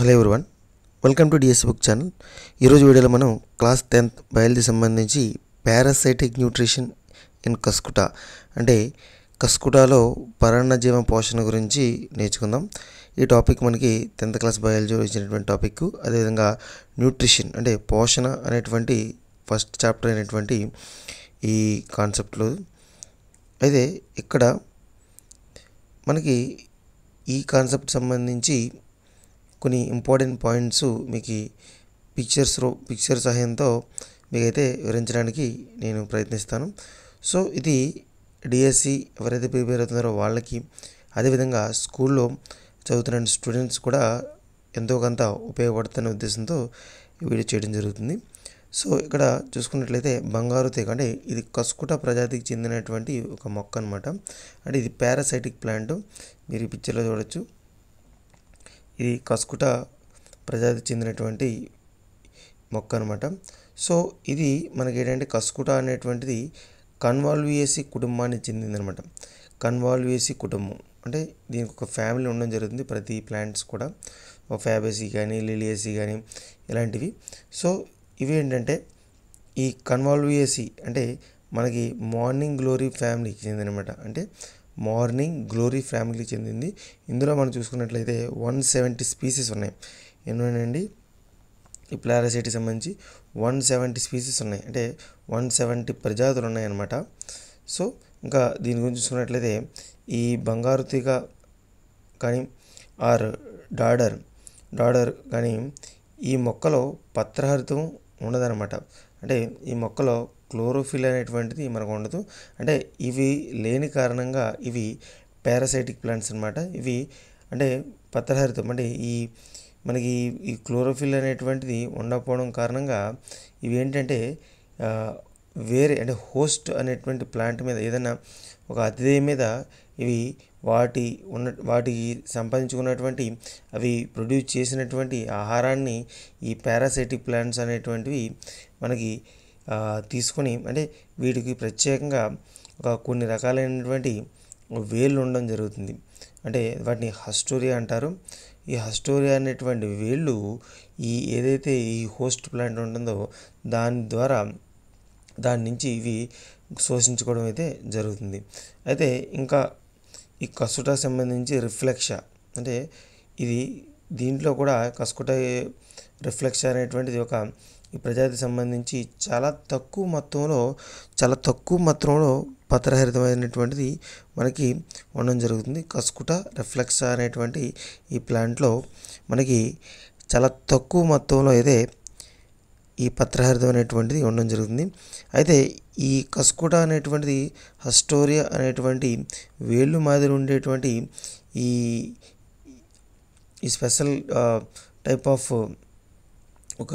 hello one welcome to DS book channel ఈరోజు వీడియోలో మనం క్లాస్ టెన్త్ బయాలజీ సంబంధించి పారాసైటిక్ న్యూట్రిషన్ ఇన్ కస్కుటా అంటే కస్కుటాలో పరాన్నజీవ పోషణ గురించి నేర్చుకుందాం ఈ టాపిక్ మనకి టెన్త్ క్లాస్ బయాలజీలో ఇచ్చినటువంటి టాపిక్ అదేవిధంగా న్యూట్రిషన్ అంటే పోషణ అనేటువంటి ఫస్ట్ చాప్టర్ అయినటువంటి ఈ కాన్సెప్ట్లో అయితే ఇక్కడ మనకి ఈ కాన్సెప్ట్ సంబంధించి కొన్ని ఇంపార్టెంట్ పాయింట్స్ మీకు పిక్చర్స్ పిక్చర్ సహాయంతో మీకైతే వివరించడానికి నేను ప్రయత్నిస్తాను సో ఇది డిఎస్సి e ఎవరైతే ప్రిపేర్ అవుతున్నారో వాళ్ళకి అదేవిధంగా స్కూల్లో చదువుతున్న స్టూడెంట్స్ కూడా ఎంతో కొంత ఉపయోగపడుతున్న ఉద్దేశంతో ఈ వీడియో చేయడం జరుగుతుంది సో ఇక్కడ చూసుకున్నట్లయితే బంగారు తీగ అంటే ఇది కసుకుట ప్రజాతికి చెందినటువంటి ఒక మొక్క అనమాట అంటే ఇది పారాసైటిక్ ప్లాంట్ మీరు ఈ పిక్చర్లో చూడొచ్చు ఇది కస్కుట ప్రజాతి చెందినటువంటి మొక్క అనమాట సో ఇది మనకి ఏంటంటే కస్కుట అనేటువంటిది కన్వాల్వియేసి కుటుంబానికి చెందిందనమాట కన్వాల్వేసి కుటుంబం అంటే దీనికి ఒక ఫ్యామిలీ ఉండడం జరుగుతుంది ప్రతి ప్లాంట్స్ కూడా ఒక ఫ్యాబేసీ కానీ లిలియసీ కానీ ఇలాంటివి సో ఇవి ఏంటంటే ఈ కన్వాల్వియేసి అంటే మనకి మార్నింగ్ గ్లోరీ ఫ్యామిలీకి చెందినమాట అంటే మార్నింగ్ గ్లోరీ ఫ్యామిలీకి చెందింది ఇందులో మనం చూసుకున్నట్లయితే వన్ సెవెంటీ స్పీసీస్ ఉన్నాయి ఎన్నోనండి ఈ ప్లారసైట్కి సంబంధించి వన్ సెవెంటీ స్పీసీస్ ఉన్నాయి అంటే వన్ సెవెంటీ ప్రజాతులు ఉన్నాయన్నమాట సో ఇంకా దీని గురించి చూసుకున్నట్లయితే ఈ బంగారు తీగ కానీ ఆర్ డాడర్ డాడర్ కానీ ఈ మొక్కలో పత్రహరితం ఉండదన్నమాట అంటే ఈ మొక్కలో క్లోరోఫిల్ అనేటువంటిది మనకు ఉండదు అంటే ఇవి లేని కారణంగా ఇవి పారాసైటిక్ ప్లాంట్స్ అనమాట ఇవి అంటే పత్రహరితం అంటే ఈ మనకి ఈ క్లోరోఫిల్ అనేటువంటిది ఉండకపోవడం కారణంగా ఇవి ఏంటంటే వేరే అంటే హోస్ట్ అనేటువంటి ప్లాంట్ మీద ఏదైనా ఒక అతిథి మీద ఇవి వాటి ఉన్న వాటి సంపాదించుకున్నటువంటి అవి ప్రొడ్యూస్ చేసినటువంటి ఆహారాన్ని ఈ పారాసైటిక్ ప్లాంట్స్ అనేటువంటివి మనకి తీసుకొని అంటే వీటికి ప్రత్యేకంగా ఒక కొన్ని రకాలైనటువంటి వేళ్ళు ఉండడం జరుగుతుంది అంటే వాటిని హస్టోరియా అంటారు ఈ హస్టోరియా అనేటువంటి వేళ్ళు ఈ ఏదైతే ఈ హోస్ట్ ప్లాంట్ ఉంటుందో దాని ద్వారా దాని నుంచి ఇవి శోషించుకోవడం అయితే జరుగుతుంది అయితే ఇంకా ఈ కసుట సంబంధించి రిఫ్లెక్ష అంటే ఇది దీంట్లో కూడా కస్కుట రిఫ్లెక్స్ అనేటువంటిది ఒక ఈ ప్రజాతి సంబంధించి చాలా తక్కువ మొత్తంలో చాలా తక్కువ మొత్తంలో పత్రహరితమైనటువంటిది మనకి ఉండడం జరుగుతుంది కస్కుట రిఫ్లెక్స్ అనేటువంటి ఈ ప్లాంట్లో మనకి చాలా తక్కువ మొత్తంలో అయితే ఈ పత్రహరితం అనేటువంటిది ఉండడం జరుగుతుంది అయితే ఈ కస్కుట అనేటువంటిది హస్టోరియా అనేటువంటి వేళ్ళు మాదిరి ఉండేటువంటి ఈ ఈ స్పెషల్ టైప్ ఆఫ్ ఒక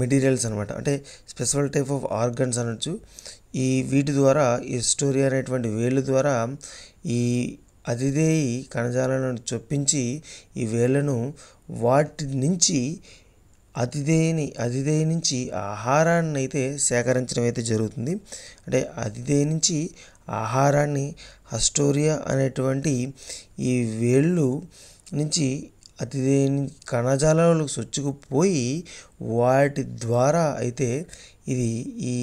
మెటీరియల్స్ అనమాట అంటే స్పెషల్ టైప్ ఆఫ్ ఆర్గన్స్ అనొచ్చు ఈ వీటి ద్వారా ఈ స్టోరీ అనేటువంటి వేళ్ళు ద్వారా ఈ అతిథేయి కణజాలను చొప్పించి ఈ వేళ్ళను వాటి నుంచి అతిథేయని అతిథేయ నుంచి ఆహారాన్ని అయితే సేకరించడం అయితే జరుగుతుంది అంటే అతిథేయ నుంచి ఆహారాన్ని హస్టోరియా అనేటువంటి ఈ వేళ్ళు నుంచి అతిథి కణజాలాలకు సొచ్చుకుపోయి వాటి ద్వారా అయితే ఇది ఈ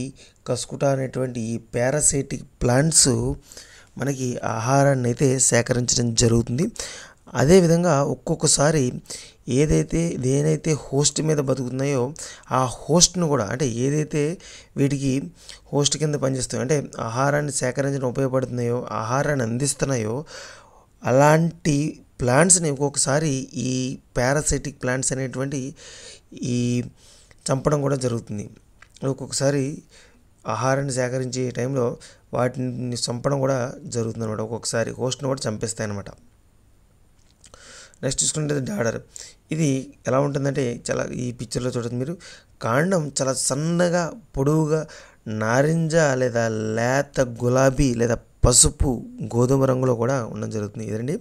కసుకుట అనేటువంటి ఈ పారాసైటిక్ ప్లాంట్స్ మనకి ఆహారాన్ని అయితే సేకరించడం జరుగుతుంది అదేవిధంగా ఒక్కొక్కసారి ఏదైతే దేనైతే హోస్ట్ మీద బతుకుతున్నాయో ఆ హోస్ట్ను కూడా అంటే ఏదైతే వీటికి హోస్ట్ కింద పనిచేస్తాయో అంటే ఆహారాన్ని సేకరించడం ఉపయోగపడుతున్నాయో ఆహారాన్ని అందిస్తున్నాయో అలాంటి ప్లాంట్స్ని ఒక్కొక్కసారి ఈ పారాసైటిక్ ప్లాంట్స్ అనేటువంటి ఈ చంపడం కూడా జరుగుతుంది ఒక్కొక్కసారి ఆహారాన్ని సేకరించే టైంలో వాటిని చంపడం కూడా జరుగుతుంది అనమాట ఒక్కొక్కసారి హోస్ట్ని కూడా చంపేస్తాయి అనమాట నెక్స్ట్ చూసుకుంటే డాడర్ ఇది ఎలా ఉంటుందంటే చాలా ఈ పిక్చర్లో చూడండి మీరు కాండం చాలా సన్నగా పొడవుగా నారింజ లేదా లేత గులాబీ లేదా పసుపు గోధుమ రంగులో కూడా ఉండడం జరుగుతుంది ఏదండి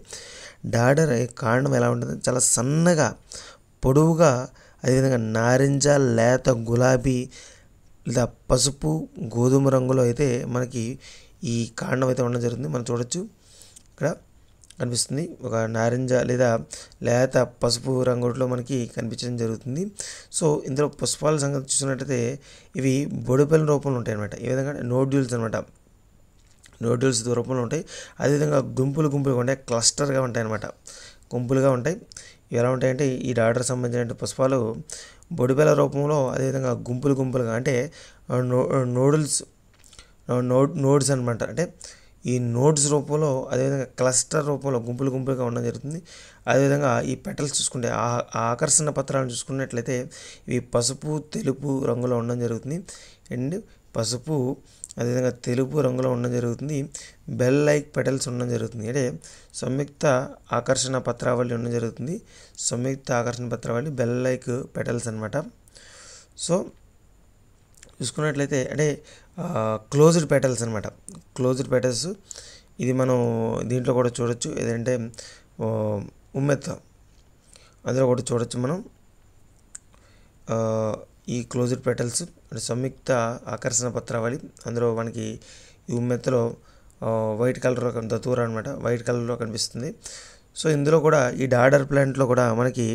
డాడర్ కాండం ఎలా ఉంటుంది చాలా సన్నగా పొడవుగా అదేవిధంగా నారింజ లేత గులాబీ లేదా పసుపు గోధుమ రంగులో అయితే మనకి ఈ కారణం అయితే ఉండడం జరుగుతుంది మనం చూడొచ్చు ఇక్కడ కనిపిస్తుంది ఒక నారింజ లేదా లేత పసుపు రంగులో మనకి కనిపించడం జరుగుతుంది సో ఇందులో పుష్పాల సంగతి చూసినట్టయితే ఇవి బొడిపెల రూపంలో ఉంటాయి అనమాట ఈ విధంగా నోడ్యూల్స్ అనమాట నూడిల్స్ రూపంలో ఉంటాయి అదేవిధంగా గుంపులు గుంపులుగా ఉంటాయి క్లస్టర్గా ఉంటాయి అనమాట గుంపులుగా ఉంటాయి ఎలా ఉంటాయంటే ఈ డాటర్ సంబంధించిన పుష్పాలు బొడిబెల రూపంలో అదేవిధంగా గుంపులు గుంపులుగా అంటే నో నోడుల్స్ నోడ్ నోడ్స్ అనమాట అంటే ఈ నోడ్స్ రూపంలో అదేవిధంగా క్లస్టర్ రూపంలో గుంపులు గుంపులుగా ఉండడం జరుగుతుంది అదేవిధంగా ఈ పెటల్స్ చూసుకుంటే ఆకర్షణ పత్రాలను చూసుకున్నట్లయితే ఇవి పసుపు తెలుపు రంగులో ఉండడం జరుగుతుంది అండ్ పసుపు అదేవిధంగా తెలుపు రంగులో ఉండడం జరుగుతుంది బెల్ లైక్ పెటల్స్ ఉండడం జరుగుతుంది అంటే సంయుక్త ఆకర్షణ పత్రావళి ఉండడం జరుగుతుంది సంయుక్త ఆకర్షణ పత్రావళి బెల్ లైక్ పెటల్స్ అనమాట సో చూసుకున్నట్లయితే అంటే క్లోజ్డ్ పెటల్స్ అనమాట క్లోజ్డ్ పెటల్స్ ఇది మనం దీంట్లో కూడా చూడొచ్చు ఏదంటే ఉమ్మెత్త అందులో కూడా చూడొచ్చు మనం ఈ క్లోజ్డ్ పెటల్స్ సంయుక్త ఆకర్షణ పత్రావళి అందులో మనకి ఈ ఉమ్మెత్తలో వైట్ కలర్లో దూర అనమాట వైట్ కలర్లో కనిపిస్తుంది సో ఇందులో కూడా ఈ డాడర్ ప్లాంట్లో కూడా మనకి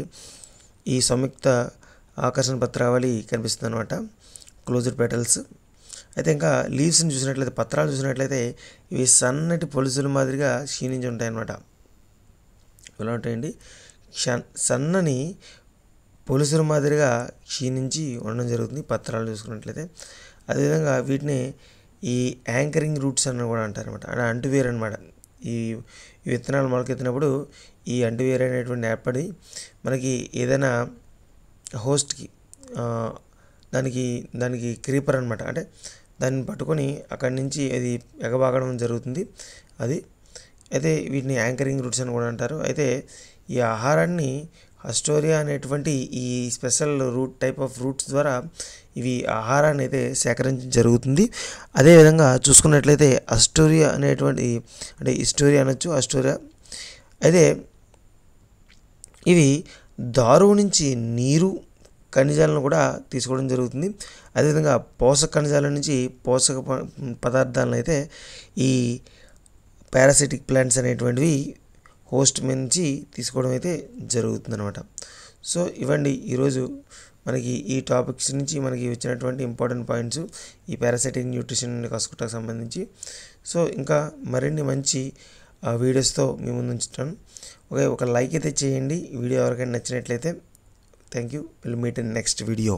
ఈ సంయుక్త ఆకర్షణ పత్రావళి కనిపిస్తుంది అనమాట క్లోజర్ పెటల్స్ అయితే ఇంకా లీవ్స్ని చూసినట్లయితే పత్రాలు చూసినట్లయితే ఇవి సన్నటి పొలుసుల మాదిరిగా క్షీణించి ఉంటాయన్నమాట ఎలా ఉంటాయండి సన్నని పోలీసుల మాదిరిగా క్షీణించి ఉండడం జరుగుతుంది పత్రాలు చూసుకున్నట్లయితే అదేవిధంగా వీటిని ఈ యాంకరింగ్ రూట్స్ అని కూడా అంటారనమాట అంటే అంటువేర్ అనమాట ఈ విత్తనాలు మొలకెత్తినప్పుడు ఈ అంటువేర్ అనేటువంటి ఏర్పడి మనకి ఏదైనా హోస్ట్కి దానికి దానికి క్రీపర్ అనమాట అంటే దాన్ని పట్టుకొని అక్కడి నుంచి అది ఎగబాగడం జరుగుతుంది అది అయితే వీటిని యాంకరింగ్ రూట్స్ అని కూడా అంటారు అయితే ఈ ఆహారాన్ని అస్టోరియా అనేటువంటి ఈ special root type of roots ద్వారా ఇవి ఆహారాన్ని అయితే సేకరించడం జరుగుతుంది అదేవిధంగా చూసుకున్నట్లయితే అస్టోరియా అనేటువంటి అంటే ఇస్టోరియా అనొచ్చు అస్టోరియా అయితే ఇవి దారువు నుంచి నీరు ఖనిజాలను కూడా తీసుకోవడం జరుగుతుంది అదేవిధంగా పోషక ఖనిజాల నుంచి పోషక పదార్థాలను అయితే ఈ పారాసిటిక్ ప్లాంట్స్ అనేటువంటివి హోస్ట్ నుంచి తీసుకోవడం అయితే జరుగుతుందనమాట సో ఇవ్వండి ఈరోజు మనకి ఈ టాపిక్స్ నుంచి మనకి వచ్చినటువంటి ఇంపార్టెంట్ పాయింట్స్ ఈ పారాసైటిక్ న్యూట్రిషన్ కసుకుటకు సంబంధించి సో ఇంకా మరిన్ని మంచి వీడియోస్తో మీ ముందు ఉంచుతాను ఓకే ఒక లైక్ అయితే చేయండి వీడియో ఎవరికైనా నచ్చినట్లయితే thank you will meet in next video